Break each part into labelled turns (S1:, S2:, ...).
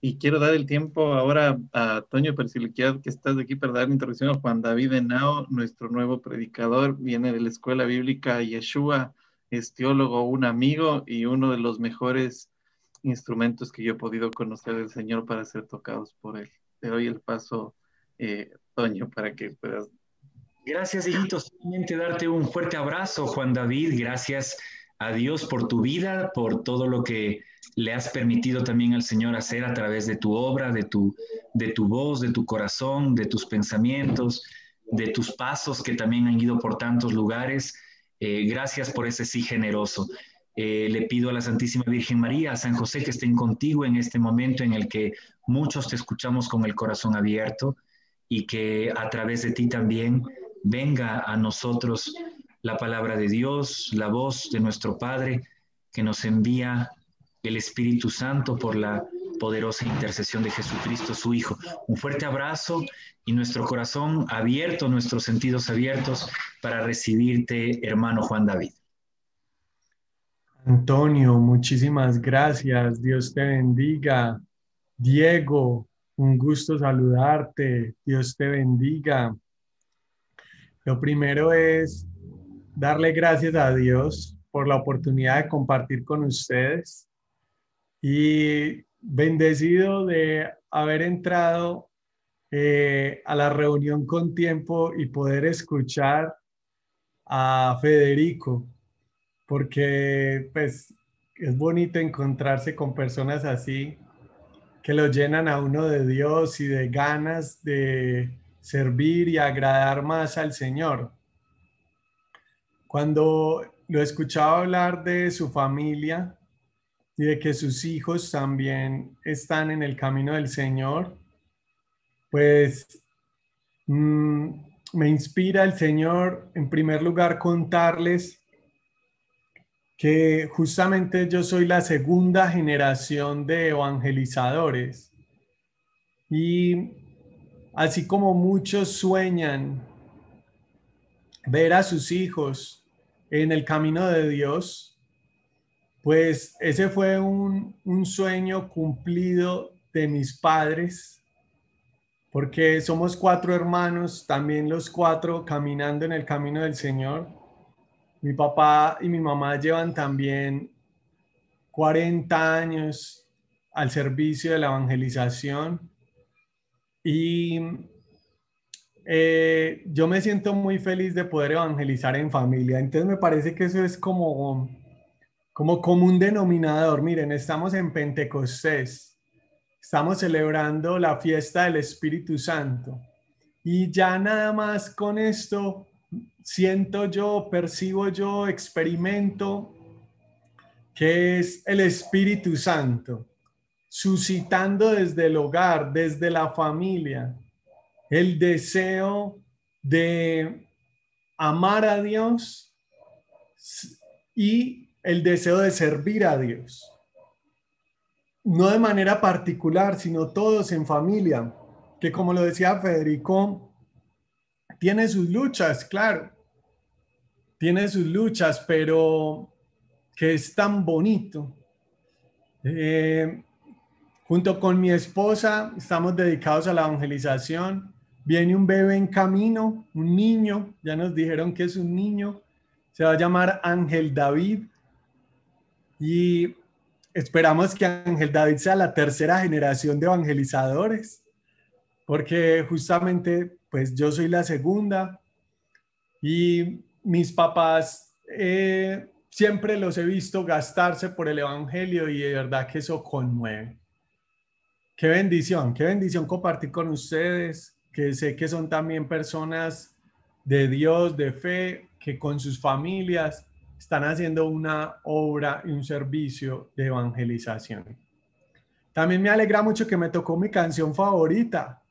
S1: Y quiero dar el tiempo ahora a Toño Persiliquiad, que estás aquí para dar la introducción a Juan David Henao, nuestro nuevo predicador, viene de la Escuela Bíblica Yeshua, es teólogo, un amigo y uno de los mejores instrumentos que yo he podido conocer del Señor para ser tocados por Él. Te doy el paso, eh, Toño, para que puedas.
S2: Gracias, hijito. Simplemente darte un fuerte abrazo, Juan David. Gracias Adiós por tu vida, por todo lo que le has permitido también al Señor hacer a través de tu obra, de tu, de tu voz, de tu corazón, de tus pensamientos, de tus pasos que también han ido por tantos lugares. Eh, gracias por ese sí generoso. Eh, le pido a la Santísima Virgen María, a San José, que estén contigo en este momento en el que muchos te escuchamos con el corazón abierto y que a través de ti también venga a nosotros
S1: la palabra de Dios, la voz de nuestro Padre que nos envía el Espíritu Santo por la poderosa intercesión de Jesucristo, su Hijo. Un
S2: fuerte abrazo y nuestro corazón abierto, nuestros sentidos abiertos para recibirte, hermano Juan David. Antonio, muchísimas gracias. Dios te bendiga. Diego, un gusto saludarte. Dios te bendiga. Lo primero es darle gracias a Dios por la oportunidad de compartir con ustedes y bendecido de haber entrado eh, a la reunión con tiempo y poder escuchar a Federico, porque pues es bonito encontrarse con personas así que lo llenan a uno de Dios y de ganas de servir y agradar más al Señor. Cuando lo he escuchado hablar de su familia y de que sus hijos también están en el camino del Señor, pues mm, me inspira el Señor, en primer lugar, contarles que justamente yo soy la segunda generación de evangelizadores. Y así como muchos sueñan ver a sus hijos en el camino de Dios, pues ese fue un, un sueño cumplido de mis padres, porque somos cuatro hermanos, también los cuatro caminando en el camino del Señor. Mi papá y mi mamá llevan también 40 años al servicio de la evangelización y eh, yo me siento muy feliz de poder evangelizar en familia. Entonces me parece que eso es como, como como un denominador. Miren, estamos en Pentecostés, estamos celebrando la fiesta del Espíritu Santo. Y ya nada más con esto siento yo, percibo yo, experimento que es el Espíritu Santo suscitando desde el hogar, desde la familia, el deseo de amar a Dios y el deseo de servir a Dios. No de manera particular, sino todos en familia, que como lo decía Federico, tiene sus luchas, claro, tiene sus luchas, pero que es tan bonito. Eh, junto con mi esposa estamos dedicados a la evangelización Viene un bebé en camino, un niño, ya nos dijeron que es un niño, se va a llamar Ángel David y esperamos que Ángel David sea la tercera generación de evangelizadores, porque justamente pues yo soy la segunda y mis papás eh, siempre los he visto gastarse por el Evangelio y de verdad que eso conmueve. Qué bendición, qué bendición compartir con ustedes que sé que son también personas de Dios, de fe, que con sus familias están haciendo una obra y un servicio de evangelización. También me alegra mucho que me tocó mi canción favorita.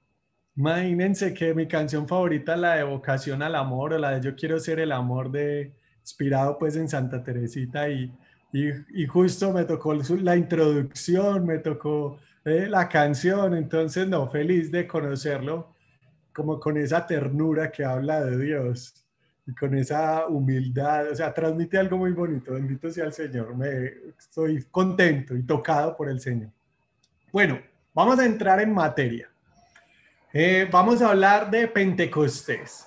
S2: Imagínense que mi canción favorita es la de Vocación al Amor o la de Yo quiero ser el amor de inspirado pues en Santa Teresita y, y, justo me tocó la introducción, me tocó eh, la canción, entonces no, feliz de conocerlo como con esa ternura que habla de Dios y con esa humildad, o sea, transmite algo muy bonito, bendito sea el Señor, me estoy contento y tocado por el Señor. Bueno, vamos a entrar en materia. Eh, vamos a hablar de Pentecostés.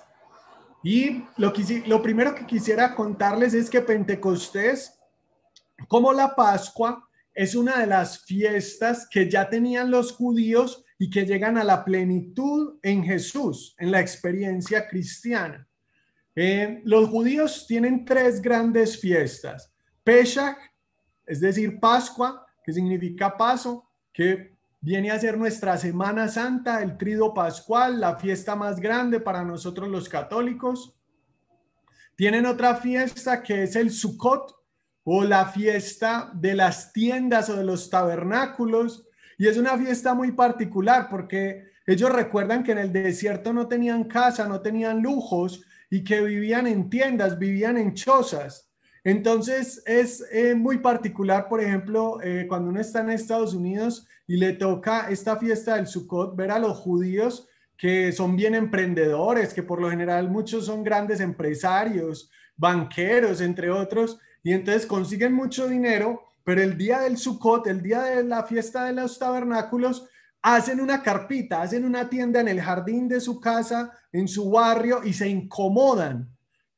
S2: Y lo, lo primero que quisiera contarles es que Pentecostés, como la Pascua, es una de las fiestas que ya tenían los judíos, y que llegan a la plenitud en Jesús, en la experiencia cristiana. Eh, los judíos tienen tres grandes fiestas. Pesach, es decir, Pascua, que significa paso, que viene a ser nuestra Semana Santa, el trido pascual, la fiesta más grande para nosotros los católicos. Tienen otra fiesta que es el Sukkot o la fiesta de las tiendas o de los tabernáculos, y es una fiesta muy particular porque ellos recuerdan que en el desierto no tenían casa, no tenían lujos y que vivían en tiendas, vivían en chozas. Entonces es eh, muy particular, por ejemplo, eh, cuando uno está en Estados Unidos y le toca esta fiesta del Sukkot, ver a los judíos que son bien emprendedores, que por lo general muchos son grandes empresarios, banqueros, entre otros, y entonces consiguen mucho dinero pero el día del Sukkot, el día de la fiesta de los tabernáculos, hacen una carpita, hacen una tienda en el jardín de su casa, en su barrio y se incomodan.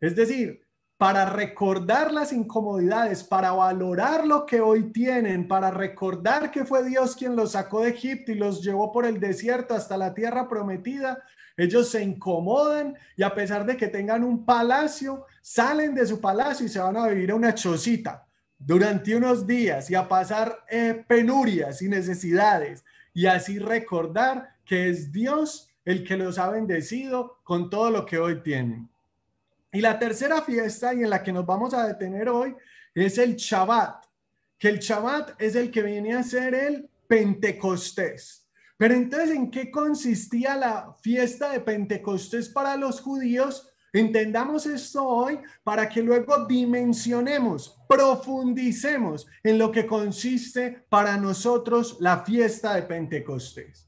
S2: Es decir, para recordar las incomodidades, para valorar lo que hoy tienen, para recordar que fue Dios quien los sacó de Egipto y los llevó por el desierto hasta la tierra prometida, ellos se incomodan y a pesar de que tengan un palacio, salen de su palacio y se van a vivir a una chocita durante unos días y a pasar eh, penurias y necesidades y así recordar que es Dios el que los ha bendecido con todo lo que hoy tienen. Y la tercera fiesta y en la que nos vamos a detener hoy es el Shabbat, que el Shabbat es el que viene a ser el Pentecostés. Pero entonces, ¿en qué consistía la fiesta de Pentecostés para los judíos? Entendamos esto hoy para que luego dimensionemos, profundicemos en lo que consiste para nosotros la fiesta de Pentecostés.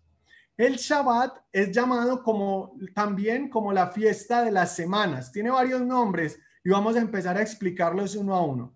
S2: El Shabbat es llamado también como la fiesta de las semanas. Tiene varios nombres y vamos a empezar a explicarlos uno a uno.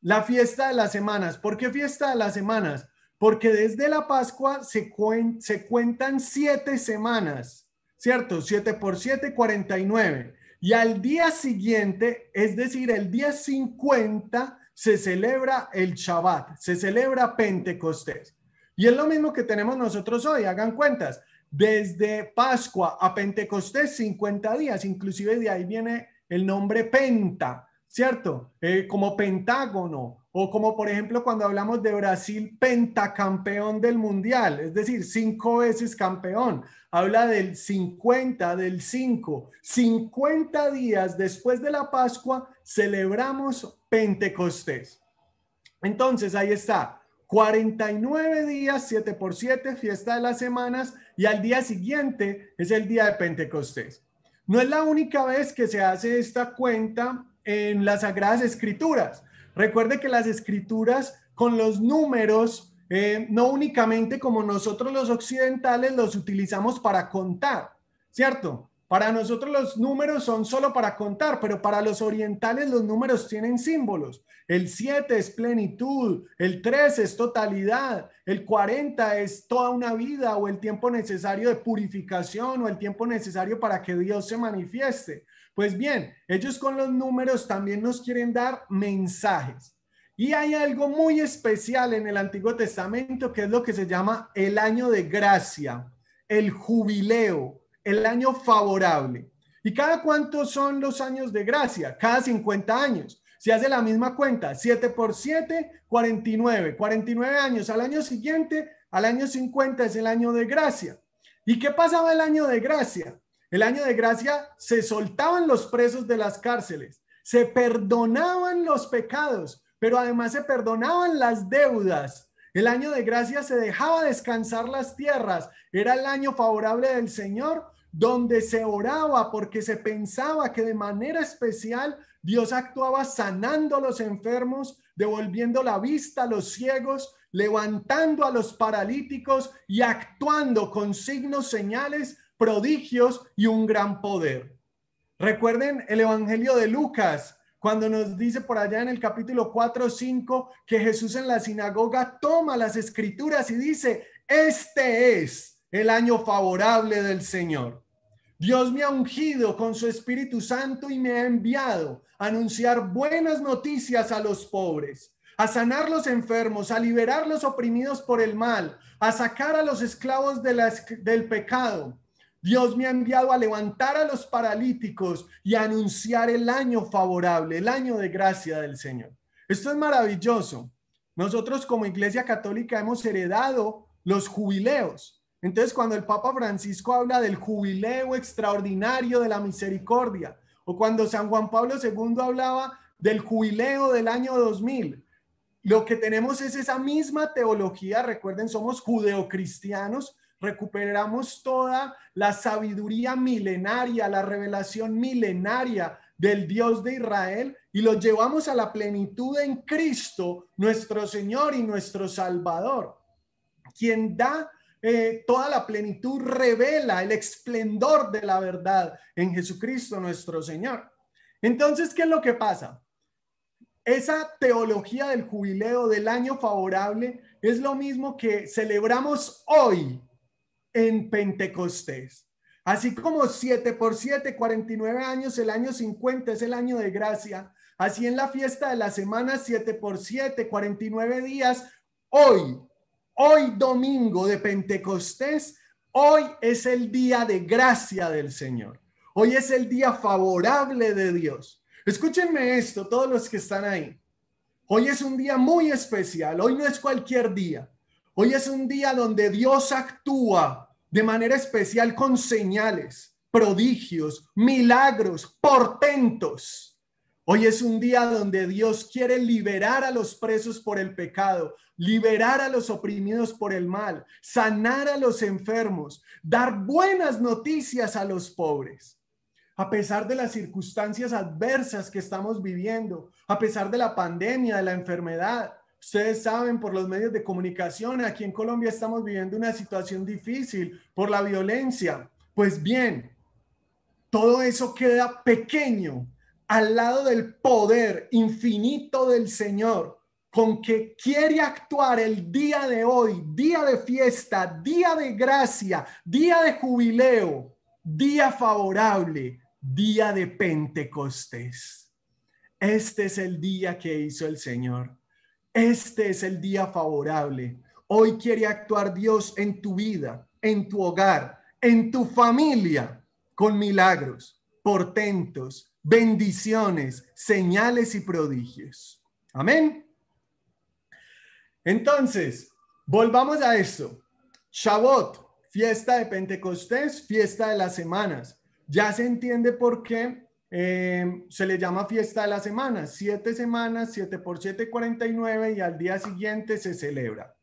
S2: La fiesta de las semanas. ¿Por qué fiesta de las semanas? Porque desde la Pascua se, cuentan siete semanas, ¿cierto? Siete por siete, cuarenta y nueve. Y al día siguiente, es decir, el día 50, se celebra el Shabbat, se celebra Pentecostés. Y es lo mismo que tenemos nosotros hoy, hagan cuentas, desde Pascua a Pentecostés, 50 días, inclusive de ahí viene el nombre Penta, ¿cierto? Eh, como pentágono o como por ejemplo cuando hablamos de Brasil pentacampeón del mundial, es decir, cinco veces campeón. Habla del 50, del 5. 50 días después de la Pascua celebramos Pentecostés. Entonces ahí está, 49 días, 7 por 7, fiesta de las semanas, y al día siguiente es el día de Pentecostés. No es la única vez que se hace esta cuenta en las Sagradas Escrituras. Recuerde que las escrituras con los números, eh, no únicamente como nosotros los occidentales los utilizamos para contar, ¿cierto? Para nosotros los números son solo para contar, pero para los orientales los números tienen símbolos. El 7 es plenitud, el 3 es totalidad, el 40 es toda una vida o el tiempo necesario de purificación o el tiempo necesario para que Dios se manifieste. Pues bien, ellos con los números también nos quieren dar mensajes. Y hay algo muy especial en el Antiguo Testamento que es lo que se llama el año de gracia, el jubileo, el año favorable. ¿Y cada cuántos son los años de gracia? Cada 50 años. Si hace la misma cuenta, 7 por 7, 49. 49 años al año siguiente, al año 50 es el año de gracia. ¿Y qué pasaba el año de gracia? El año de gracia se soltaban los presos de las cárceles, se perdonaban los pecados, pero además se perdonaban las deudas. El año de gracia se dejaba descansar las tierras. Era el año favorable del Señor donde se oraba porque se pensaba que de manera especial Dios actuaba sanando a los enfermos, devolviendo la vista a los ciegos, levantando a los paralíticos y actuando con signos, señales prodigios y un gran poder. Recuerden el Evangelio de Lucas, cuando nos dice por allá en el capítulo 4 o 5 que Jesús en la sinagoga toma las escrituras y dice, este es el año favorable del Señor. Dios me ha ungido con su Espíritu Santo y me ha enviado a anunciar buenas noticias a los pobres, a sanar los enfermos, a liberar los oprimidos por el mal, a sacar a los esclavos de del pecado Dios me ha enviado a levantar a los paralíticos y a anunciar el año favorable, el año de gracia del Señor. Esto es maravilloso. Nosotros como Iglesia Católica hemos heredado los jubileos. Entonces, cuando el Papa Francisco habla del jubileo extraordinario de la misericordia, o cuando San Juan Pablo II hablaba del jubileo del año 2000, lo que tenemos es esa misma teología. Recuerden, somos judeocristianos recuperamos toda la sabiduría milenaria, la revelación milenaria del Dios de Israel y lo llevamos a la plenitud en Cristo, nuestro Señor y nuestro Salvador, quien da eh, toda la plenitud, revela el esplendor de la verdad en Jesucristo nuestro Señor. Entonces, ¿qué es lo que pasa? Esa teología del jubileo del año favorable es lo mismo que celebramos hoy en Pentecostés. Así como 7 por 7, 49 años, el año 50 es el año de gracia. Así en la fiesta de la semana 7 por 7, 49 días, hoy, hoy domingo de Pentecostés, hoy es el día de gracia del Señor. Hoy es el día favorable de Dios. Escúchenme esto, todos los que están ahí. Hoy es un día muy especial, hoy no es cualquier día. Hoy es un día donde Dios actúa de manera especial con señales, prodigios, milagros, portentos. Hoy es un día donde Dios quiere liberar a los presos por el pecado, liberar a los oprimidos por el mal, sanar a los enfermos, dar buenas noticias a los pobres. A pesar de las circunstancias adversas que estamos viviendo, a pesar de la pandemia, de la enfermedad, Ustedes saben por los medios de comunicación, aquí en Colombia estamos viviendo una situación difícil por la violencia. Pues bien, todo eso queda pequeño al lado del poder infinito del Señor con que quiere actuar el día de hoy, día de fiesta, día de gracia, día de jubileo, día favorable, día de Pentecostés. Este es el día que hizo el Señor. Este es el día favorable. Hoy quiere actuar Dios en tu vida, en tu hogar, en tu familia, con milagros, portentos, bendiciones, señales y prodigios. Amén. Entonces, volvamos a esto. Shabbat, fiesta de Pentecostés, fiesta de las semanas. Ya se entiende por qué eh, se le llama fiesta de la semana, siete semanas, siete por siete, 49 y al día siguiente se celebra.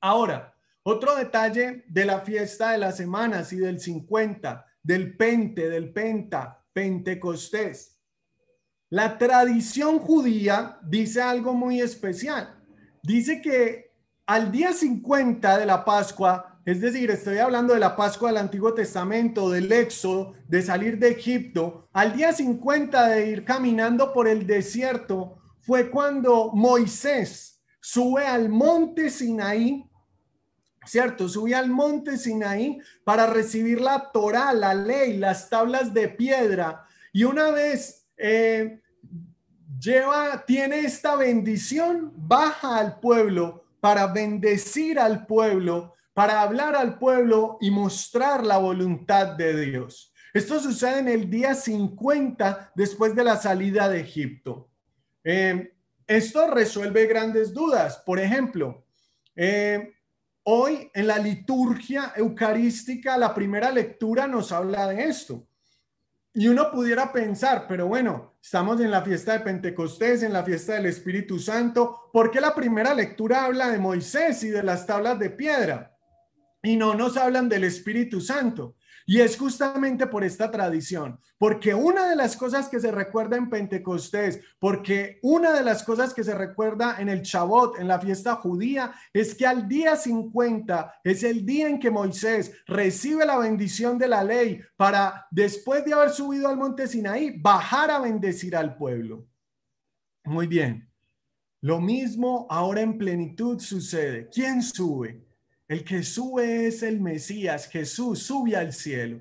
S2: Ahora, otro detalle de la fiesta de las semanas y del 50, del Pente, del Penta, Pentecostés. La tradición judía dice algo muy especial. Dice que al día 50 de la Pascua, es decir, estoy hablando de la Pascua del Antiguo Testamento, del Éxodo, de salir de Egipto. Al día 50 de ir caminando por el desierto fue cuando Moisés sube al monte Sinaí, ¿cierto? Subía al monte Sinaí para recibir la Torah, la ley, las tablas de piedra. Y una vez eh, lleva, tiene esta bendición, baja al pueblo para bendecir al pueblo para hablar al pueblo y mostrar la voluntad de Dios. Esto sucede en el día 50 después de la salida de Egipto. Eh, esto resuelve grandes dudas. Por ejemplo, eh, hoy en la liturgia eucarística, la primera lectura nos habla de esto. Y uno pudiera pensar, pero bueno, estamos en la fiesta de Pentecostés, en la fiesta del Espíritu Santo, ¿por qué la primera lectura habla de Moisés y de las tablas de piedra? y no nos hablan del Espíritu Santo. Y es justamente por esta tradición, porque una de las cosas que se recuerda en Pentecostés, porque una de las cosas que se recuerda en el Chabot, en la fiesta judía, es que al día 50 es el día en que Moisés recibe la bendición de la ley para, después de haber subido al monte Sinaí, bajar a bendecir al pueblo. Muy bien. Lo mismo ahora en plenitud sucede. ¿Quién sube? El que sube es el Mesías. Jesús sube al cielo.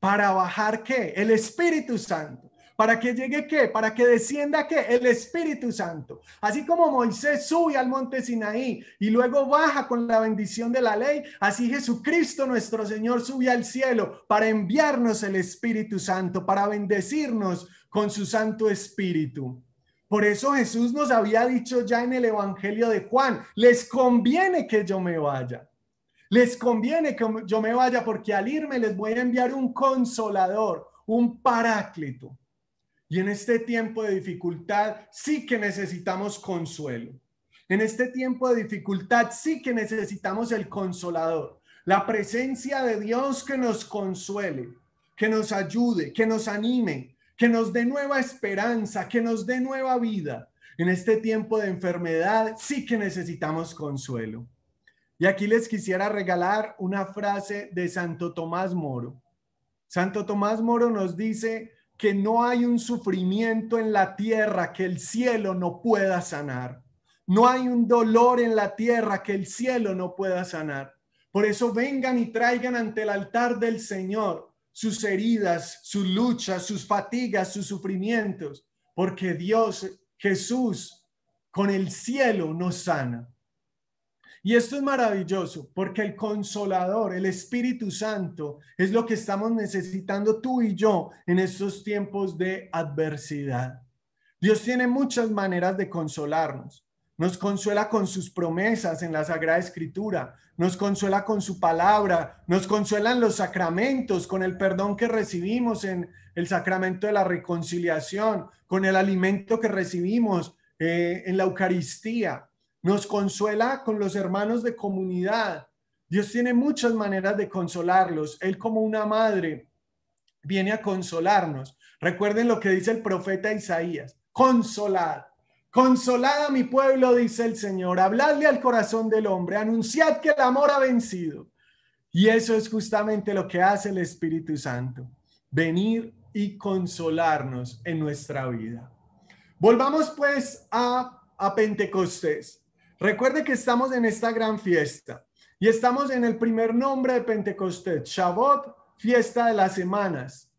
S2: ¿Para bajar qué? El Espíritu Santo. ¿Para que llegue qué? Para que descienda qué? El Espíritu Santo. Así como Moisés sube al monte Sinaí y luego baja con la bendición de la ley, así Jesucristo nuestro Señor sube al cielo para enviarnos el Espíritu Santo, para bendecirnos con su Santo Espíritu. Por eso Jesús nos había dicho ya en el Evangelio de Juan, les conviene que yo me vaya. Les conviene que yo me vaya porque al irme les voy a enviar un consolador, un paráclito. Y en este tiempo de dificultad sí que necesitamos consuelo. En este tiempo de dificultad sí que necesitamos el consolador, la presencia de Dios que nos consuele, que nos ayude, que nos anime, que nos dé nueva esperanza, que nos dé nueva vida. En este tiempo de enfermedad sí que necesitamos consuelo. Y aquí les quisiera regalar una frase de Santo Tomás Moro. Santo Tomás Moro nos dice que no hay un sufrimiento en la tierra que el cielo no pueda sanar. No hay un dolor en la tierra que el cielo no pueda sanar. Por eso vengan y traigan ante el altar del Señor sus heridas, sus luchas, sus fatigas, sus sufrimientos, porque Dios, Jesús, con el cielo nos sana. Y esto es maravilloso porque el consolador, el Espíritu Santo, es lo que estamos necesitando tú y yo en estos tiempos de adversidad. Dios tiene muchas maneras de consolarnos. Nos consuela con sus promesas en la Sagrada Escritura, nos consuela con su palabra, nos consuelan los sacramentos, con el perdón que recibimos en el sacramento de la reconciliación, con el alimento que recibimos eh, en la Eucaristía, nos consuela con los hermanos de comunidad. Dios tiene muchas maneras de consolarlos. Él como una madre viene a consolarnos. Recuerden lo que dice el profeta Isaías. Consolad. Consolad a mi pueblo, dice el Señor. Habladle al corazón del hombre. Anunciad que el amor ha vencido. Y eso es justamente lo que hace el Espíritu Santo. Venir y consolarnos en nuestra vida. Volvamos pues a, a Pentecostés. Recuerde que estamos en esta gran fiesta y estamos en el primer nombre de Pentecostés, Shabbat, fiesta de las semanas.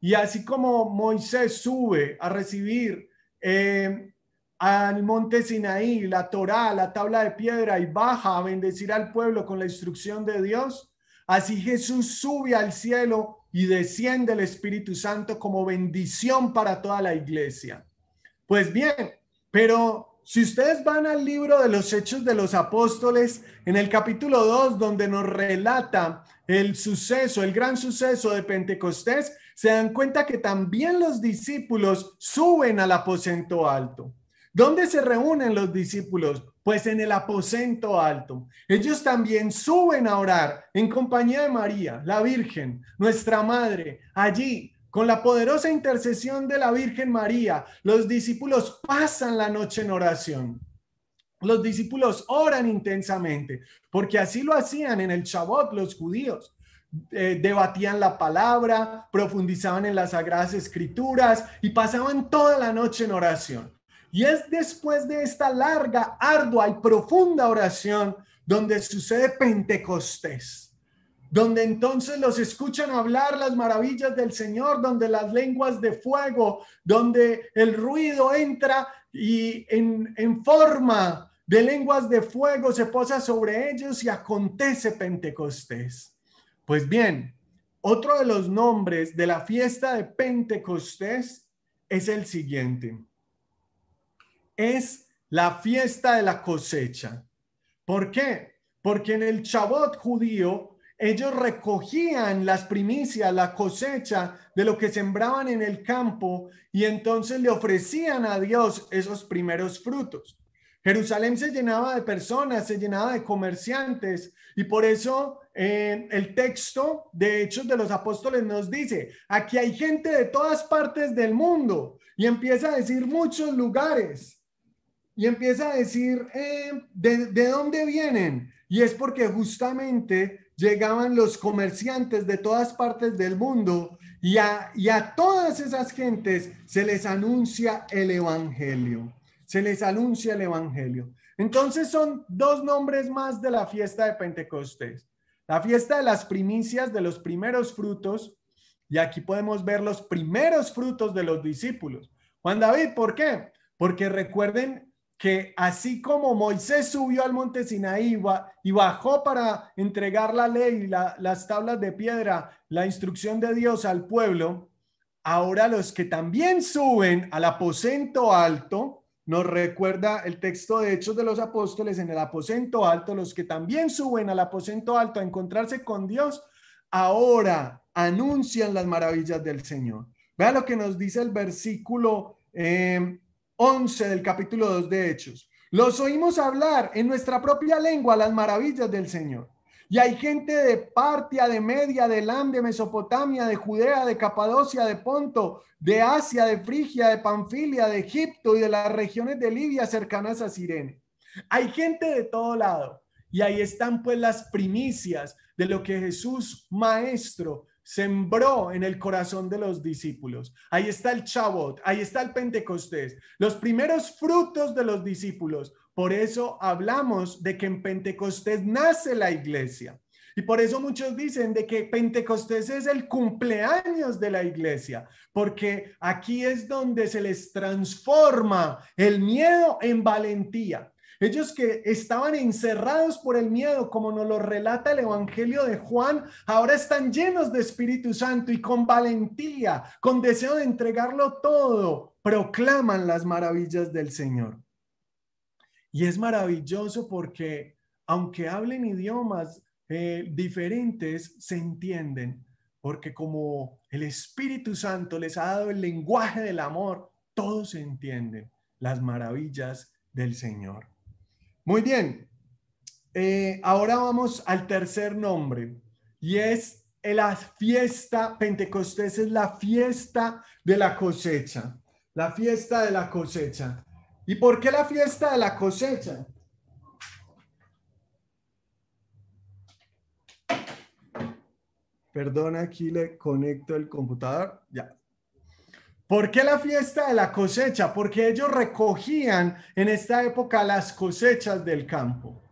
S2: Y así como Moisés sube a recibir eh, al monte Sinaí, la Torá, la tabla de piedra y baja a bendecir al pueblo con la instrucción de Dios, así Jesús sube al cielo y desciende el Espíritu Santo como bendición para toda la iglesia. Pues bien, pero si ustedes van al libro de los Hechos de los Apóstoles, en el capítulo 2, donde nos relata el suceso, el gran suceso de Pentecostés, se dan cuenta que también los discípulos suben al aposento alto. ¿Dónde se reúnen los discípulos? Pues en el aposento alto. Ellos también suben a orar en compañía de María, la Virgen, nuestra Madre. Allí con la poderosa intercesión de la Virgen María, los discípulos pasan la noche en oración. Los discípulos oran intensamente, porque así lo hacían en el Shabbat los judíos. Eh, debatían la palabra, profundizaban en las sagradas escrituras y pasaban toda la noche en oración. Y es después de esta larga, ardua y profunda oración donde sucede Pentecostés donde entonces los escuchan hablar las maravillas del Señor, donde las lenguas de fuego, donde el ruido entra y en, forma de lenguas de fuego se posa sobre ellos y acontece Pentecostés. Pues bien, otro de los nombres de la fiesta de Pentecostés es el siguiente. Es la fiesta de la cosecha. ¿Por qué? Porque en el Chabot judío ellos recogían las primicias, la cosecha de lo que sembraban en el campo y entonces le ofrecían a Dios esos primeros frutos. Jerusalén se llenaba de personas, se llenaba de comerciantes y por eso eh, el texto de Hechos de los Apóstoles nos dice, aquí hay gente de todas partes del mundo y empieza a decir muchos lugares y empieza a decir eh, de dónde vienen. Y es porque justamente llegaban los comerciantes de todas partes del mundo y a, todas esas gentes se les anuncia el Evangelio. Se les anuncia el Evangelio. Entonces son dos nombres más de la fiesta de Pentecostés. La fiesta de las primicias, de los primeros frutos, y aquí podemos ver los primeros frutos de los discípulos. Juan David, ¿por qué? Porque recuerden que así como Moisés subió al monte Sinaí y bajó para entregar la ley, las tablas de piedra, la instrucción de Dios al pueblo, ahora los que también suben al aposento alto, nos recuerda el texto de Hechos de los Apóstoles en el aposento alto, los que también suben al aposento alto a encontrarse con Dios, ahora anuncian las maravillas del Señor. Vea lo que nos dice el versículo. Eh, 11 del capítulo 2 de Hechos. Los oímos hablar en nuestra propia lengua las maravillas del Señor. Y hay gente de Partia, de Media, de Elam, de Mesopotamia, de Judea, de Capadocia, de Ponto, de Asia, de Frigia, de Panfilia, de Egipto y de las regiones de Libia cercanas a Sirene. Hay gente de todo lado. Y ahí están pues las primicias de lo que Jesús, maestro, sembró en el corazón de los discípulos. Ahí está el Chabot, ahí está el Pentecostés, los primeros frutos de los discípulos. Por eso hablamos de que en Pentecostés nace la iglesia. Y por eso muchos dicen de que Pentecostés es el cumpleaños de la iglesia, porque aquí es donde se les transforma el miedo en valentía. Ellos que estaban encerrados por el miedo, como nos lo relata el Evangelio de Juan, ahora están llenos de Espíritu Santo y con valentía, con deseo de entregarlo todo, proclaman las maravillas del Señor. Y es maravilloso porque aunque hablen idiomas eh, diferentes, se entienden, porque como el Espíritu Santo les ha dado el lenguaje del amor, todos entienden las maravillas del Señor. Muy bien. Eh, ahora vamos al tercer nombre y es la fiesta, Pentecostés es la fiesta de la cosecha, la fiesta de la cosecha. ¿Y por qué la fiesta de la cosecha? Perdón, aquí le conecto el computador. Ya. ¿Por qué la fiesta de la cosecha? Porque ellos recogían en esta época las cosechas del campo.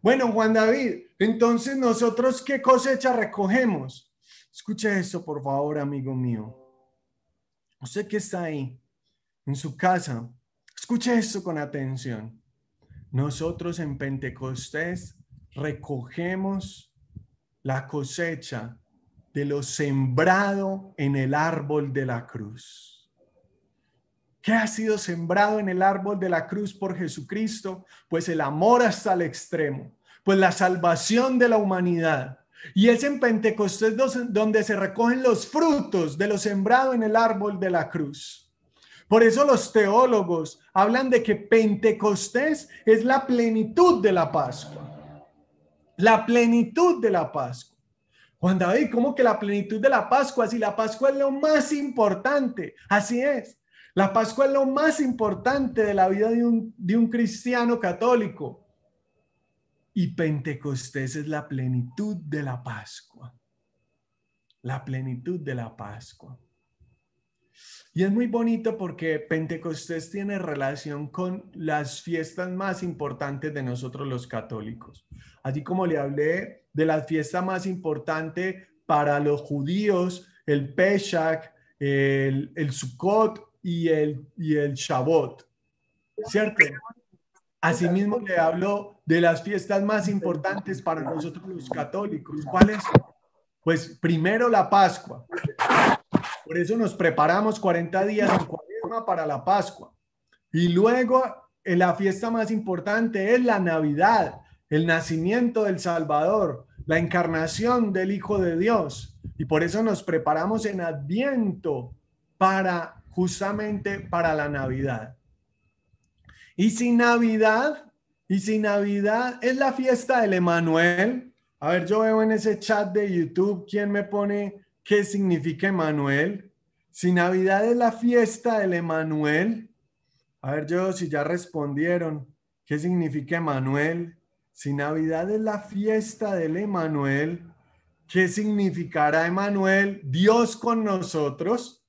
S2: Bueno, Juan David, entonces nosotros qué cosecha recogemos? Escuche eso, por favor, amigo mío. Usted que está ahí, en su casa, escuche esto con atención. Nosotros en Pentecostés recogemos la cosecha de lo sembrado en el árbol de la cruz. ¿Qué ha sido sembrado en el árbol de la cruz por Jesucristo? Pues el amor hasta el extremo, pues la salvación de la humanidad. Y es en Pentecostés donde se recogen los frutos de lo sembrado en el árbol de la cruz. Por eso los teólogos hablan de que Pentecostés es la plenitud de la Pascua. La plenitud de la Pascua. Juan David, ¿cómo que la plenitud de la Pascua? Si la Pascua es lo más importante, así es. La Pascua es lo más importante de la vida de un, de un cristiano católico. Y Pentecostés es la plenitud de la Pascua. La plenitud de la Pascua. Y es muy bonito porque Pentecostés tiene relación con las fiestas más importantes de nosotros los católicos. Así como le hablé de la fiesta más importante para los judíos, el Peshach, el, el Sukkot y el, y el Shabbat, ¿cierto? Asimismo le hablo de las fiestas más importantes para nosotros los católicos. ¿Cuáles? Pues primero la Pascua. Por eso nos preparamos 40 días en cuaresma para la Pascua. Y luego eh, la fiesta más importante es la Navidad, el nacimiento del Salvador, la encarnación del Hijo de Dios. Y por eso nos preparamos en Adviento para justamente para la Navidad. Y si Navidad, y si Navidad es la fiesta del Emanuel, a ver, yo veo en ese chat de YouTube quién me pone qué significa Emanuel. Si Navidad es la fiesta del Emanuel, a ver yo si ya respondieron, ¿qué significa Emanuel? Si Navidad es la fiesta del Emanuel, ¿qué significará Emanuel? Dios con nosotros.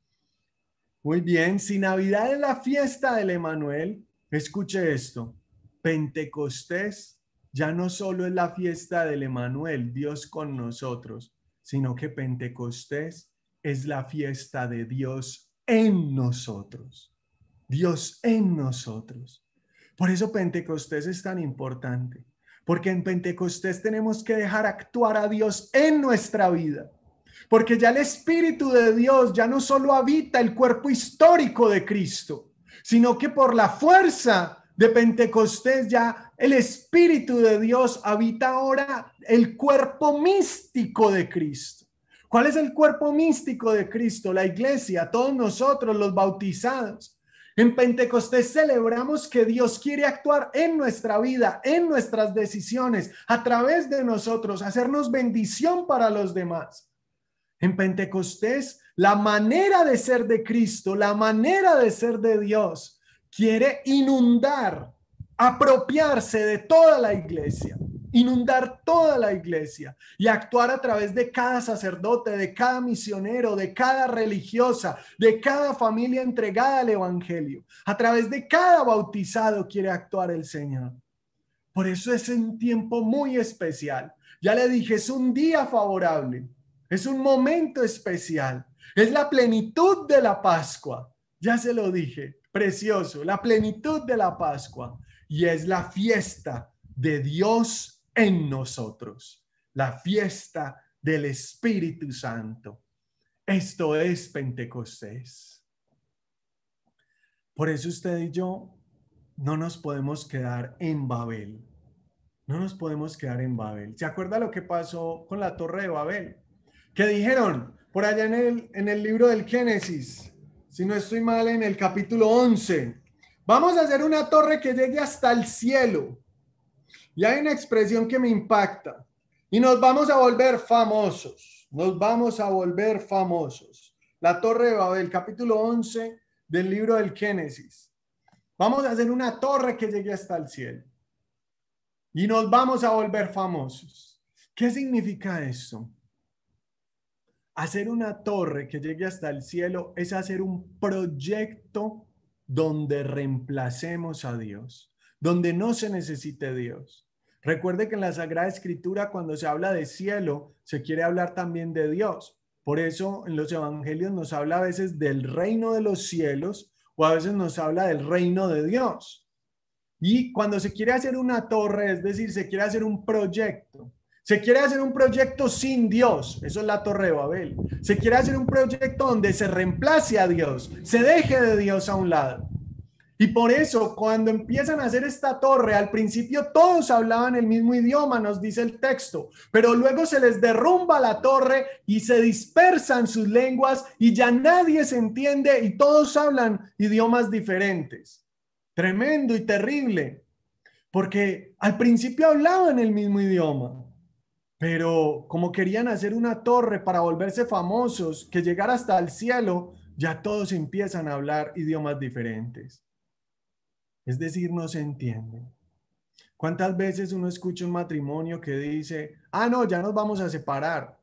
S2: Muy bien, si Navidad es la fiesta del Emanuel, escuche esto. Pentecostés ya no solo es la fiesta del Emanuel, Dios con nosotros, sino que Pentecostés es la fiesta de Dios en nosotros. Dios en nosotros. Por eso Pentecostés es tan importante. Porque en Pentecostés tenemos que dejar actuar a Dios en nuestra vida. Porque ya el Espíritu de Dios ya no solo habita el cuerpo histórico de Cristo, sino que por la fuerza de Pentecostés ya el Espíritu de Dios habita ahora el cuerpo místico de Cristo. ¿Cuál es el cuerpo místico de Cristo? La iglesia, todos nosotros los bautizados. En Pentecostés celebramos que Dios quiere actuar en nuestra vida, en nuestras decisiones, a través de nosotros, hacernos bendición para los demás. En Pentecostés, la manera de ser de Cristo, la manera de ser de Dios, quiere inundar, apropiarse de toda la iglesia inundar toda la iglesia y actuar a través de cada sacerdote, de cada misionero, de cada religiosa, de cada familia entregada al Evangelio. A través de cada bautizado quiere actuar el Señor. Por eso es un tiempo muy especial. Ya le dije, es un día favorable, es un momento especial, es la plenitud de la Pascua. Ya se lo dije, precioso, la plenitud de la Pascua y es la fiesta de Dios en nosotros, la fiesta del Espíritu Santo. Esto es Pentecostés. Por eso usted y yo no nos podemos quedar en Babel. No nos podemos quedar en Babel. ¿Se acuerda lo que pasó con la torre de Babel? Que dijeron por allá en el, en el libro del Génesis, si no estoy mal, en el capítulo 11, vamos a hacer una torre que llegue hasta el cielo. Y hay una expresión que me impacta. Y nos vamos a volver famosos. Nos vamos a volver famosos. La Torre de Babel, capítulo 11 del libro del Génesis. Vamos a hacer una torre que llegue hasta el cielo. Y nos vamos a volver famosos. ¿Qué significa eso? Hacer una torre que llegue hasta el cielo es hacer un proyecto donde reemplacemos a Dios, donde no se necesite Dios, Recuerde que en la Sagrada Escritura cuando se habla de cielo, se quiere hablar también de Dios. Por eso en los evangelios nos habla a veces del reino de los cielos o a veces nos habla del reino de Dios. Y cuando se quiere hacer una torre, es decir, se quiere hacer un proyecto, se quiere hacer un proyecto sin Dios, eso es la Torre de Babel. Se quiere hacer un proyecto donde se reemplace a Dios, se deje de Dios a un lado. Y por eso, cuando empiezan a hacer esta torre, al principio todos hablaban el mismo idioma, nos dice el texto, pero luego se les derrumba la torre y se dispersan sus lenguas y ya nadie se entiende y todos hablan idiomas diferentes. Tremendo y terrible, porque al principio hablaban el mismo idioma, pero como querían hacer una torre para volverse famosos, que llegara hasta el cielo, ya todos empiezan a hablar idiomas diferentes. Es decir, no se entienden. ¿Cuántas veces uno escucha un matrimonio que dice, ah, no, ya nos vamos a separar?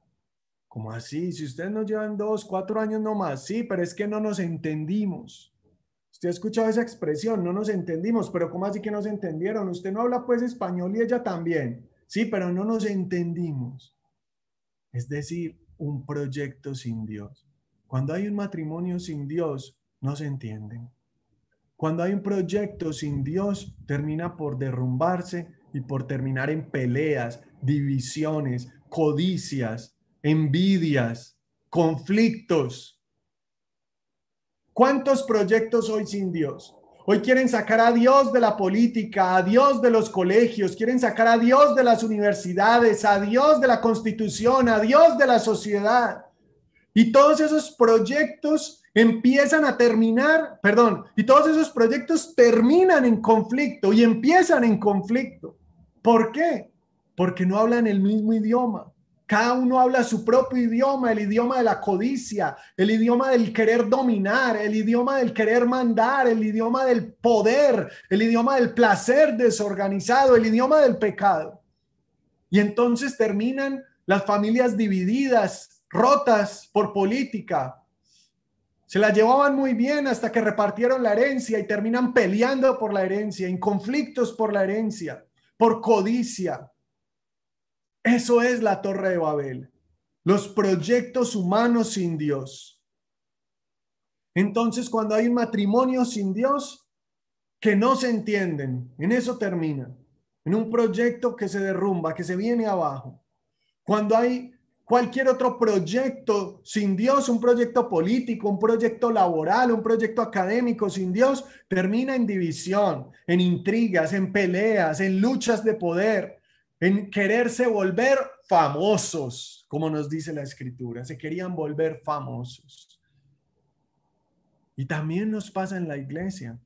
S2: ¿Cómo así? Si ustedes nos llevan dos, cuatro años nomás, sí, pero es que no nos entendimos. Usted ha escuchado esa expresión, no nos entendimos, pero ¿cómo así que nos entendieron? Usted no habla pues español y ella también. Sí, pero no nos entendimos. Es decir, un proyecto sin Dios. Cuando hay un matrimonio sin Dios, no se entienden. Cuando hay un proyecto sin Dios, termina por derrumbarse y por terminar en peleas, divisiones, codicias, envidias, conflictos. ¿Cuántos proyectos hoy sin Dios? Hoy quieren sacar a Dios de la política, a Dios de los colegios, quieren sacar a Dios de las universidades, a Dios de la constitución, a Dios de la sociedad y todos esos proyectos empiezan a terminar, perdón, y todos esos proyectos terminan en conflicto y empiezan en conflicto. ¿Por qué? Porque no hablan el mismo idioma. Cada uno habla su propio idioma, el idioma de la codicia, el idioma del querer dominar, el idioma del querer mandar, el idioma del poder, el idioma del placer desorganizado, el idioma del pecado. Y entonces terminan las familias divididas, rotas por política. Se la llevaban muy bien hasta que repartieron la herencia y terminan peleando por la herencia, en conflictos por la herencia, por codicia. Eso es la Torre de Babel, los proyectos humanos sin Dios. Entonces, cuando hay un matrimonio sin Dios, que no se entienden, en eso termina, en un proyecto que se derrumba, que se viene abajo. Cuando hay cualquier otro proyecto sin Dios, un proyecto político, un proyecto laboral, un proyecto académico sin Dios, termina en división, en intrigas, en peleas, en luchas de poder, en quererse volver famosos, como nos dice la escritura, se querían volver famosos. Y también nos pasa en la iglesia.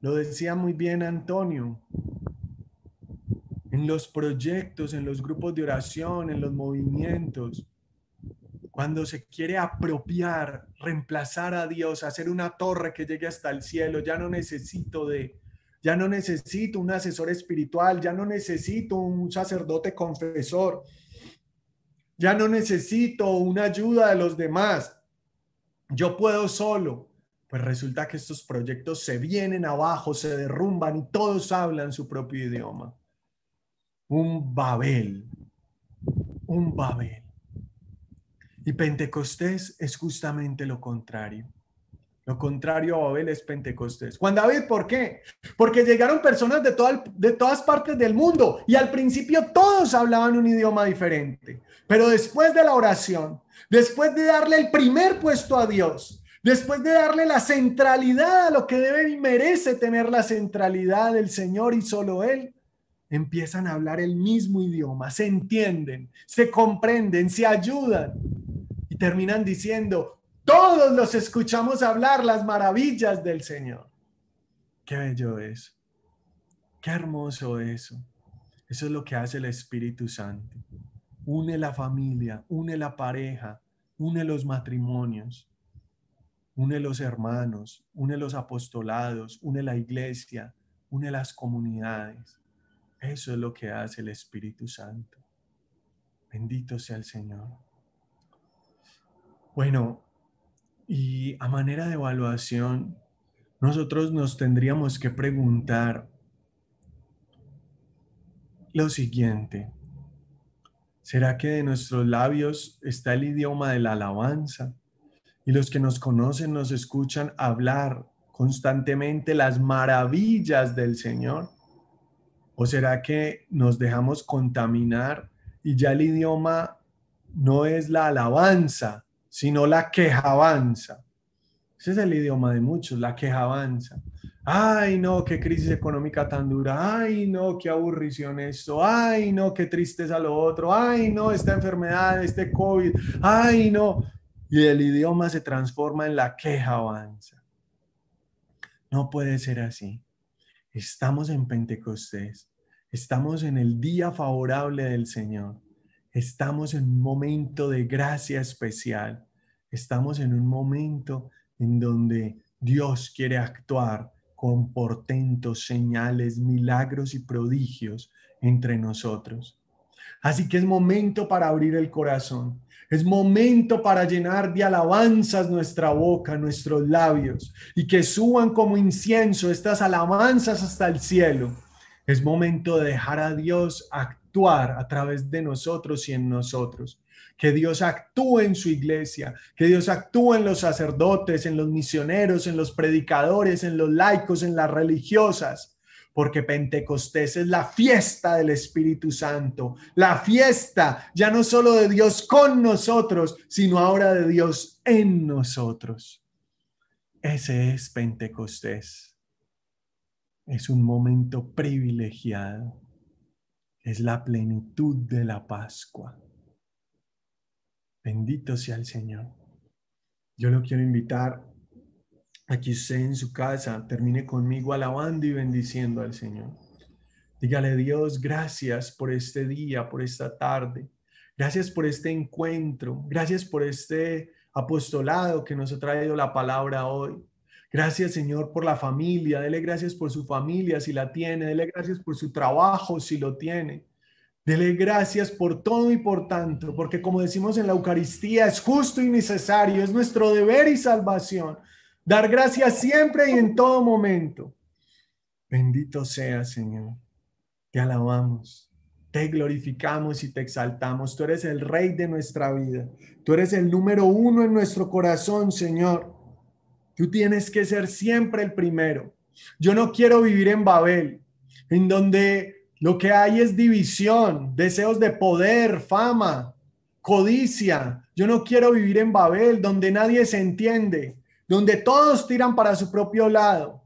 S2: Lo decía muy bien Antonio, en los proyectos, en los grupos de oración, en los movimientos. Cuando se quiere apropiar, reemplazar a Dios, hacer una torre que llegue hasta el cielo, ya no necesito de, ya no necesito un asesor espiritual, ya no necesito un sacerdote confesor, ya no necesito una ayuda de los demás, yo puedo solo. Pues resulta que estos proyectos se vienen abajo, se derrumban y todos hablan su propio idioma un Babel, un Babel. Y Pentecostés es justamente lo contrario. Lo contrario a Babel es Pentecostés. Juan David, ¿por qué? Porque llegaron personas de, de todas partes del mundo y al principio todos hablaban un idioma diferente. Pero después de la oración, después de darle el primer puesto a Dios, después de darle la centralidad a lo que debe y merece tener la centralidad del Señor y solo Él, empiezan a hablar el mismo idioma, se entienden, se comprenden, se ayudan y terminan diciendo, todos los escuchamos hablar las maravillas del Señor. Qué bello es, qué hermoso eso. Eso es lo que hace el Espíritu Santo. Une la familia, une la pareja, une los matrimonios, une los hermanos, une los apostolados, une la iglesia, une las comunidades. Eso es lo que hace el Espíritu Santo. Bendito sea el Señor. Bueno, y a manera de evaluación, nosotros nos tendríamos que preguntar lo siguiente. ¿Será que de nuestros labios está el idioma de la alabanza? Y los que nos conocen nos escuchan hablar constantemente las maravillas del Señor. ¿O será que nos dejamos contaminar y ya el idioma no es la alabanza, sino la queja avanza? Ese es el idioma de muchos, la queja avanza. Ay, no, qué crisis económica tan dura. Ay, no, qué aburrición esto. Ay, no, qué tristeza lo otro. Ay, no, esta enfermedad, este COVID. Ay, no. Y el idioma se transforma en la queja avanza. No puede ser así. Estamos en Pentecostés Estamos en el día favorable del Señor. Estamos en un momento de gracia especial. Estamos en un momento en donde Dios quiere actuar con portentos, señales, milagros y prodigios entre nosotros. Así que es momento para abrir el corazón. Es momento para llenar de alabanzas nuestra boca, nuestros labios, y que suban como incienso estas alabanzas hasta el cielo es momento de dejar a Dios actuar a través de nosotros y en nosotros. Que Dios actúe en su iglesia, que Dios actúe en los sacerdotes, en los misioneros, en los predicadores, en los laicos, en las religiosas porque Pentecostés es la fiesta del Espíritu Santo, la fiesta ya no solo de Dios con nosotros, sino ahora de Dios en nosotros. Ese es Pentecostés es un momento privilegiado, es la plenitud de la Pascua. Bendito sea el Señor. Yo lo quiero invitar a que usted en su casa termine conmigo alabando y bendiciendo al Señor. Dígale Dios, gracias por este día, por esta tarde. Gracias por este encuentro. Gracias por este apostolado que nos ha traído la palabra hoy. Gracias Señor por la familia, dele gracias por su familia si la tiene, dele gracias por su trabajo si lo tiene. Dele gracias por todo y por tanto, porque como decimos en la Eucaristía, es justo y necesario, es nuestro deber y salvación. Dar gracias siempre y en todo momento. Bendito sea, Señor. Te alabamos, te glorificamos y te exaltamos. Tú eres el Rey de nuestra vida. Tú eres el número uno en nuestro corazón, Señor. Tú tienes que ser siempre el primero. Yo no quiero vivir en Babel, en donde lo que hay es división, deseos de poder, fama, codicia. Yo no quiero vivir en Babel, donde nadie se entiende, donde todos tiran para su propio lado.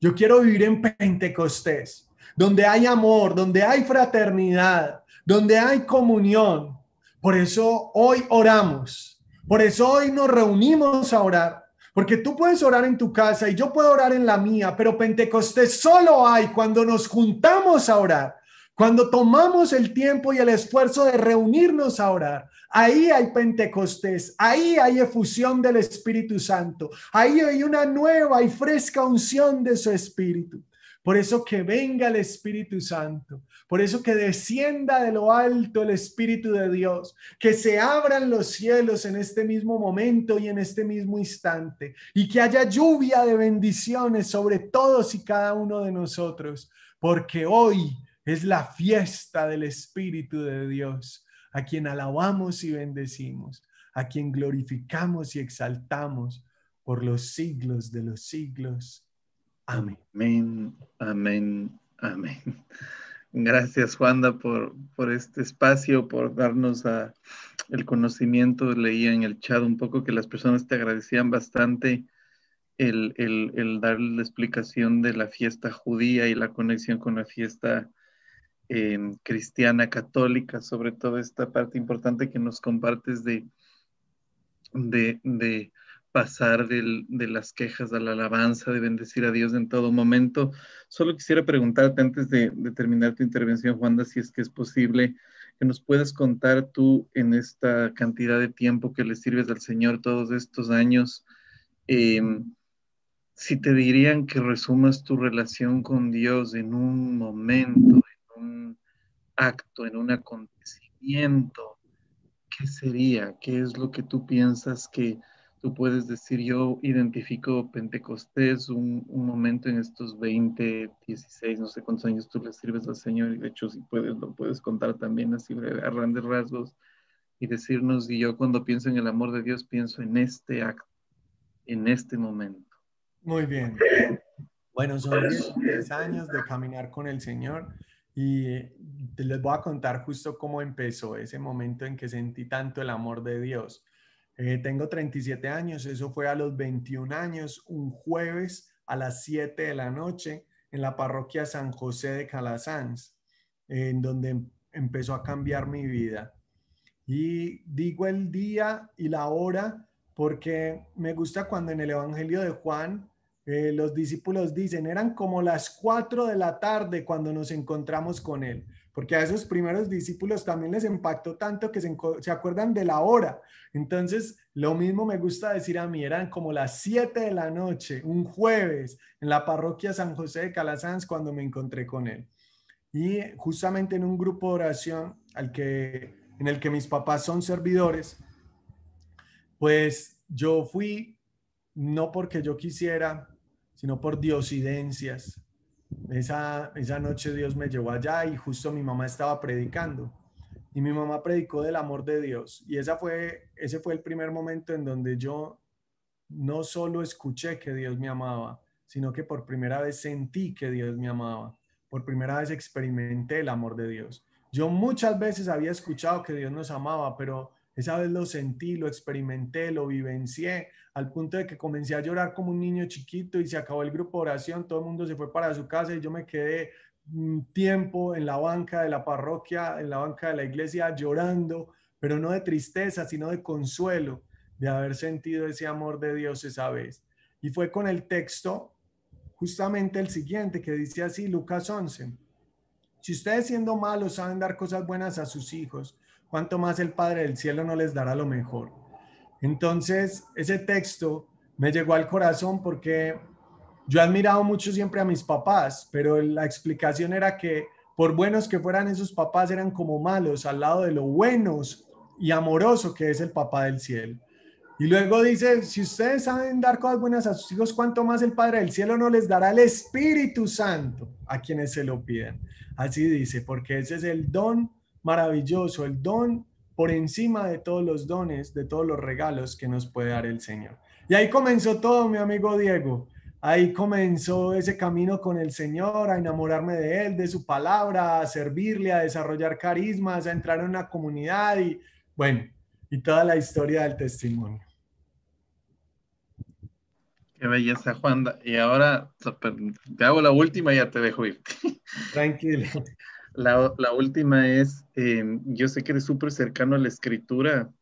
S2: Yo quiero vivir en Pentecostés, donde hay amor, donde hay fraternidad, donde hay comunión. Por eso hoy oramos, por eso hoy nos reunimos a orar, porque tú puedes orar en tu casa y yo puedo orar en la mía, pero Pentecostés solo hay cuando nos juntamos a orar, cuando tomamos el tiempo y el esfuerzo de reunirnos a orar. Ahí hay Pentecostés, ahí hay efusión del Espíritu Santo, ahí hay una nueva y fresca unción de su Espíritu. Por eso que venga el Espíritu Santo por eso que descienda de lo alto el Espíritu de Dios, que se abran los cielos en este mismo momento y en este mismo instante, y que haya lluvia de bendiciones sobre todos y cada uno de nosotros, porque hoy es la fiesta del Espíritu de Dios, a quien alabamos y bendecimos, a quien glorificamos y exaltamos por los siglos de los siglos.
S1: Amén. Amén, amén, amén. Gracias, Juanda, por, por este espacio, por darnos el conocimiento. Leía en el chat un poco que las personas te agradecían bastante el, el, dar la explicación de la fiesta judía y la conexión con la fiesta em, cristiana católica, sobre todo esta parte importante que nos compartes de, de pasar de las quejas a la alabanza, de bendecir a Dios en todo momento. Solo quisiera preguntarte antes de, terminar tu intervención, Juanda, si es que es posible que nos puedas contar tú en esta cantidad de tiempo que le sirves al Señor todos estos años, em, si te dirían que resumas tu relación con Dios en un momento, en un acto, en un acontecimiento, ¿qué sería? ¿Qué es lo que tú piensas que Tú puedes decir, yo identifico Pentecostés, un, un momento en estos 20, 16, no sé cuántos años tú le sirves al Señor, y de hecho si puedes, lo puedes contar también así a grandes rasgos, y decirnos, y yo cuando pienso en el amor de Dios, pienso en este acto, en este momento. Muy bien. Bueno, son
S2: 10 años de caminar con el Señor y eh, les voy a contar justo cómo empezó ese momento en que sentí tanto el amor de Dios. Eh, tengo 37 años, eso fue a los 21 años, un jueves a las 7 de la noche en la parroquia San José de Calasanz, en donde em, empezó a cambiar mi vida. Y digo el día y la hora porque me gusta cuando en el Evangelio de Juan eh, los discípulos dicen, eran como las 4 de la tarde cuando nos encontramos con él porque a esos primeros discípulos también les impactó tanto que se, acuerdan de la hora. Entonces, lo mismo me gusta decir a mí, eran como las 7 de la noche, un jueves, en la parroquia San José de Calasanz cuando me encontré con él. Y justamente en un grupo de oración al que, en el que mis papás son servidores, pues yo fui, no porque yo quisiera, sino por diosidencias, esa, esa noche Dios me llevó allá y justo mi mamá estaba predicando. Y mi mamá predicó del amor de Dios. Y esa fue, ese fue el primer momento en donde yo no solo escuché que Dios me amaba, sino que por primera vez sentí que Dios me amaba. Por primera vez experimenté el amor de Dios. Yo muchas veces había escuchado que Dios nos amaba, pero esa vez lo sentí, lo experimenté, lo vivencié, al punto de que comencé a llorar como un niño chiquito y se acabó el grupo de oración, todo el mundo se fue para su casa y yo me quedé un mm, tiempo en la banca de la parroquia, en la banca de la iglesia, llorando, pero no de tristeza, sino de consuelo, de haber sentido ese amor de Dios esa vez. Y fue con el texto, justamente el siguiente, que dice así, Lucas 11. Si ustedes siendo malos saben dar cosas buenas a sus hijos, cuánto más el Padre del Cielo no les dará lo mejor. Entonces, ese texto me llegó al corazón porque yo he admirado mucho siempre a mis papás, pero la explicación era que por buenos que fueran esos papás, eran como malos al lado de lo buenos y amoroso que es el papá del cielo. Y luego dice, si ustedes saben dar cosas buenas a sus hijos, cuánto más el Padre del Cielo no les dará el Espíritu Santo a quienes se lo piden. Así dice, porque ese es el don maravilloso, el don por encima de todos los dones, de todos los regalos que nos puede dar el Señor. Y ahí comenzó todo, mi amigo Diego. Ahí comenzó ese camino con el Señor, a enamorarme de Él, de su palabra, a servirle, a desarrollar carismas, a entrar en una comunidad y, bueno, y toda la historia del testimonio.
S1: Qué belleza, Juan. Y ahora te hago la última y ya te dejo ir. Tranquilo. La, última es, em, yo sé que eres súper cercano a la escritura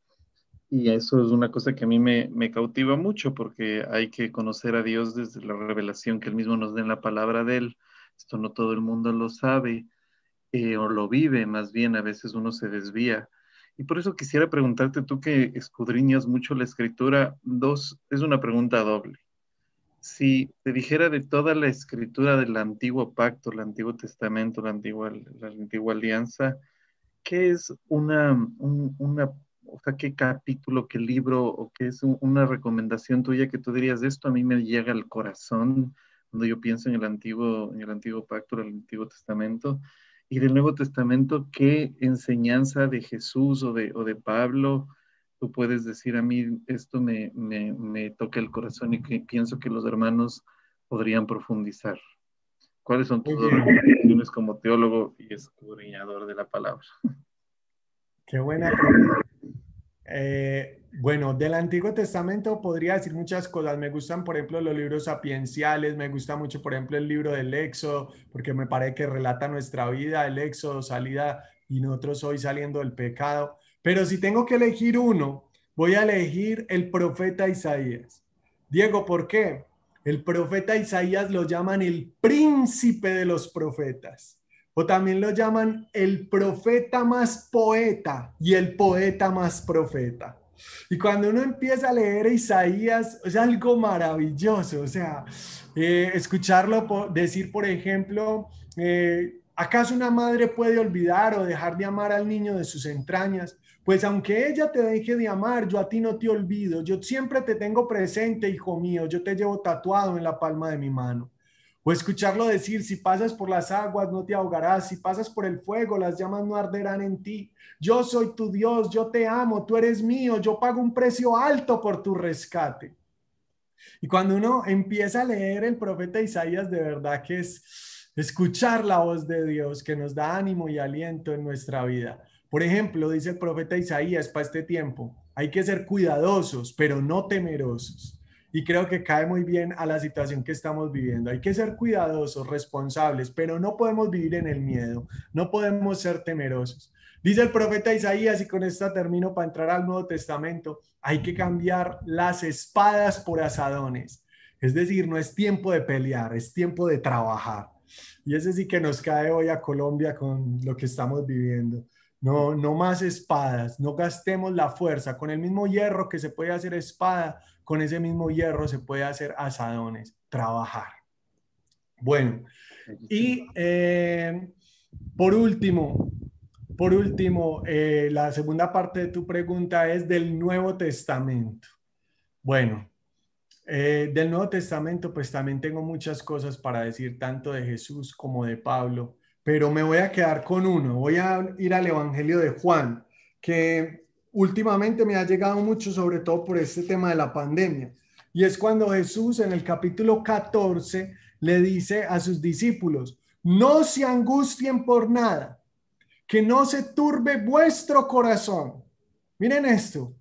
S1: y eso es una cosa que a mí me, cautiva mucho porque hay que conocer a Dios desde la revelación que Él mismo nos da en la palabra de Él. Esto no todo el mundo lo sabe eh, o lo vive, más bien a veces uno se desvía. Y por eso quisiera preguntarte tú que escudriñas mucho la escritura, dos, es una pregunta doble si te dijera de toda la escritura del antiguo pacto, el antiguo testamento, la antigua, la antigua alianza, ¿qué es una, o sea, qué capítulo, qué libro o qué es una recomendación tuya que tú dirías, de esto a mí me llega al corazón cuando yo pienso en el antiguo, en el antiguo pacto, el antiguo testamento? Y del Nuevo Testamento, ¿qué enseñanza de Jesús o de, o de Pablo tú puedes decir a mí, esto me, me, toca el corazón y que pienso que los hermanos podrían profundizar. ¿Cuáles son tus recomendaciones como teólogo y escudriñador de la palabra?
S2: Qué buena pregunta. Eh, bueno, del Antiguo Testamento podría decir muchas cosas. Me gustan, por ejemplo, los libros sapienciales, me gusta mucho, por ejemplo, el libro del Éxodo, porque me parece que relata nuestra vida, el Éxodo, salida, y nosotros hoy saliendo del pecado. Pero si tengo que elegir uno, voy a elegir el profeta Isaías. Diego, ¿por qué? El profeta Isaías lo llaman el príncipe de los profetas, o también lo llaman el profeta más poeta y el poeta más profeta. Y cuando uno empieza a leer a Isaías, es algo maravilloso, o sea, eh, escucharlo decir, por ejemplo, eh, ¿acaso una madre puede olvidar o dejar de amar al niño de sus entrañas? Pues aunque ella te deje de amar, yo a ti no te olvido, yo siempre te tengo presente, hijo mío, yo te llevo tatuado en la palma de mi mano. O escucharlo decir, si pasas por las aguas no te ahogarás, si pasas por el fuego las llamas no arderán en ti. Yo soy tu Dios, yo te amo, tú eres mío, yo pago un precio alto por tu rescate. Y cuando uno empieza a leer el profeta Isaías, de verdad que es escuchar la voz de Dios que nos da ánimo y aliento en nuestra vida. Por ejemplo, dice el profeta Isaías para este tiempo, hay que ser cuidadosos, pero no temerosos. Y creo que cae muy bien a la situación que estamos viviendo. Hay que ser cuidadosos, responsables, pero no podemos vivir en el miedo, no podemos ser temerosos. Dice el profeta Isaías, y con esta termino para entrar al Nuevo Testamento, hay que cambiar las espadas por asadones. Es decir, no es tiempo de pelear, es tiempo de trabajar. Y ese sí que nos cae hoy a Colombia con lo que estamos viviendo. No, no más espadas, no gastemos la fuerza. Con el mismo hierro que se puede hacer espada, con ese mismo hierro se puede hacer asadones, trabajar. Bueno, y eh, por último, por último, eh, la segunda parte de tu pregunta es del Nuevo Testamento. Bueno, eh, del Nuevo Testamento pues también tengo muchas cosas para decir tanto de Jesús como de Pablo pero me voy a quedar con uno. Voy a ir al Evangelio de Juan, que últimamente me ha llegado mucho, sobre todo por este tema de la pandemia. Y es cuando Jesús en el capítulo 14 le dice a sus discípulos, no se angustien por nada, que no se turbe vuestro corazón. Miren esto,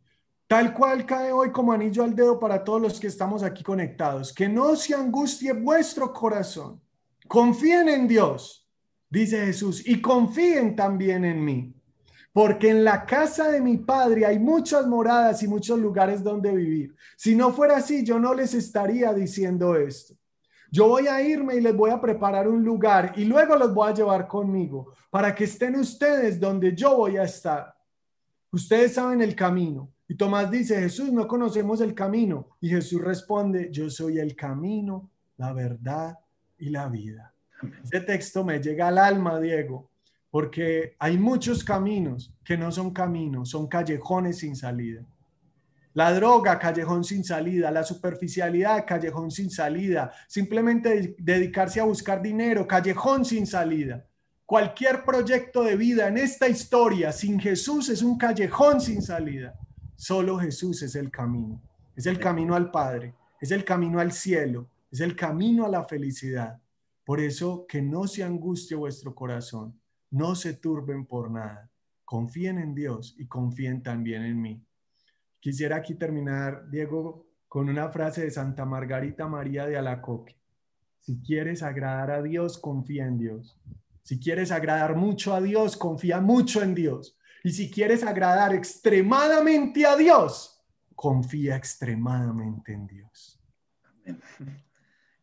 S2: tal cual cae hoy como anillo al dedo para todos los que estamos aquí conectados, que no se angustie vuestro corazón. Confíen en Dios dice Jesús, y confíen también en mí, porque en la casa de mi Padre hay muchas moradas y muchos lugares donde vivir. Si no fuera así, yo no les estaría diciendo esto. Yo voy a irme y les voy a preparar un lugar y luego los voy a llevar conmigo para que estén ustedes donde yo voy a estar. Ustedes saben el camino. Y Tomás dice, Jesús, no conocemos el camino. Y Jesús responde, yo soy el camino, la verdad y la vida. Este texto me llega al alma, Diego, porque hay muchos caminos que no son caminos, son callejones sin salida. La droga, callejón sin salida, la superficialidad, callejón sin salida, simplemente dedicarse a buscar dinero, callejón sin salida. Cualquier proyecto de vida en esta historia sin Jesús es un callejón sin salida. Solo Jesús es el camino, es el camino al Padre, es el camino al cielo, es el camino a la felicidad. Por eso, que no se angustie vuestro corazón, no se turben por nada. Confíen en Dios y confíen también en mí. Quisiera aquí terminar, Diego, con una frase de Santa Margarita María de Alacoque. Si quieres agradar a Dios, confía en Dios. Si quieres agradar mucho a Dios, confía mucho en Dios. Y si quieres agradar extremadamente a Dios, confía
S1: extremadamente en Dios. Amén.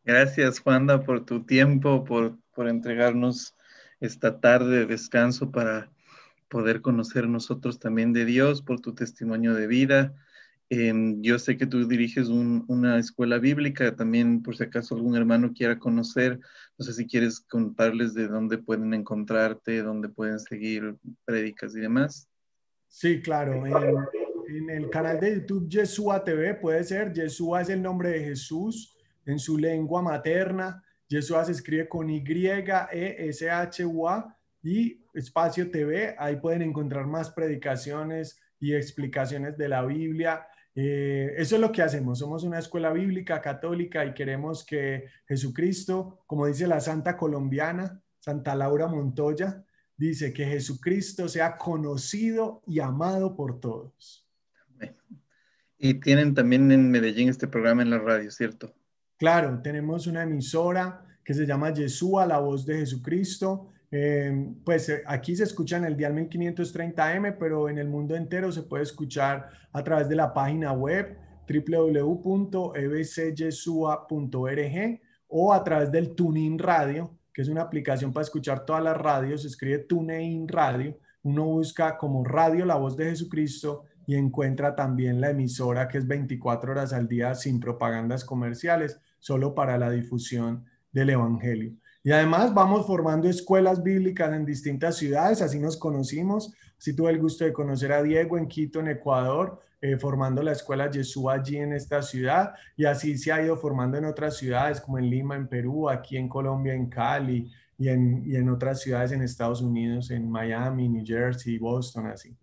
S1: Gracias, Juanda, por tu tiempo, por, por entregarnos esta tarde de descanso para poder conocer nosotros también de Dios, por tu testimonio de vida. Em, yo sé que tú diriges una escuela bíblica, también por si acaso algún hermano quiera conocer, no sé si quieres contarles de dónde pueden encontrarte, dónde pueden seguir prédicas y demás.
S2: Sí, claro. En, en el canal de YouTube Yeshua TV puede ser, Yeshua es el nombre de Jesús en su lengua materna. Yeshua se escribe con Y, E, S, H, U, A y Espacio TV. Ahí pueden encontrar más predicaciones y explicaciones de la Biblia. Eh, eso es lo que hacemos. Somos una escuela bíblica católica y queremos que Jesucristo, como dice la santa colombiana, Santa Laura Montoya, dice que Jesucristo sea conocido y amado por todos.
S1: Y tienen también en Medellín este programa en la radio, ¿cierto?
S2: Claro, tenemos una emisora que se llama Yeshua, la voz de Jesucristo. Em, pues eh, aquí se escucha en el dial 1530M, pero en el mundo entero se puede escuchar a través de la página web www.ebcyesua.org o a través del TuneIn Radio, que es una aplicación para escuchar todas las radios. Se escribe TuneIn Radio. Uno busca como radio la voz de Jesucristo y encuentra también la emisora que es 24 horas al día sin propagandas comerciales, solo para la difusión del Evangelio. Y además vamos formando escuelas bíblicas en distintas ciudades, así nos conocimos, así tuve el gusto de conocer a Diego en Quito, en Ecuador, eh, formando la escuela Yeshua allí en esta ciudad, y así se ha ido formando en otras ciudades como en Lima, en Perú, aquí en Colombia, en Cali, y en, y en otras ciudades en Estados Unidos, en Miami, New Jersey, Boston,
S1: así.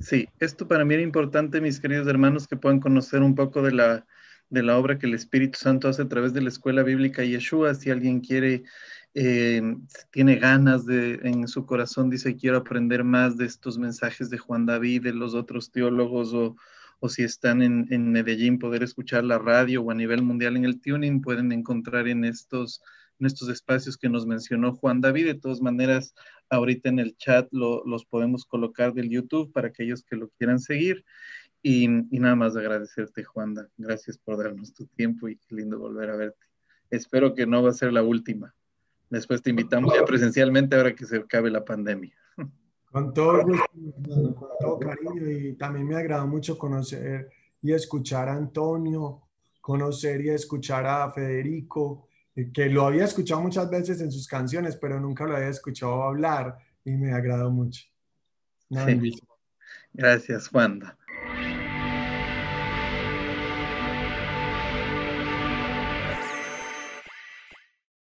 S1: Sí, esto para mí era importante, mis queridos hermanos, que puedan conocer un poco de la, obra que el Espíritu Santo hace a través de la Escuela Bíblica Yeshua. Si alguien quiere, eh, tiene ganas de, en su corazón, dice, quiero aprender más de estos mensajes de Juan David, de los otros teólogos, o, si están en, en, Medellín, poder escuchar la radio o a nivel mundial en el tuning, pueden encontrar en estos en estos espacios que nos mencionó Juan David. De todas maneras, ahorita en el chat los podemos colocar del YouTube para aquellos que lo quieran seguir. Y, nada más agradecerte, Juanda. Gracias por darnos tu tiempo y qué lindo volver a verte. Espero que no va a ser la última. Después te invitamos ya presencialmente ahora que se acabe la pandemia. Con todo
S2: gusto, con todo cariño y también me agrada mucho conocer y escuchar a Antonio, conocer y escuchar a Federico, eh, que lo había escuchado muchas veces en sus canciones, pero nunca lo había escuchado hablar y me agradó mucho.
S1: Gracias, Wanda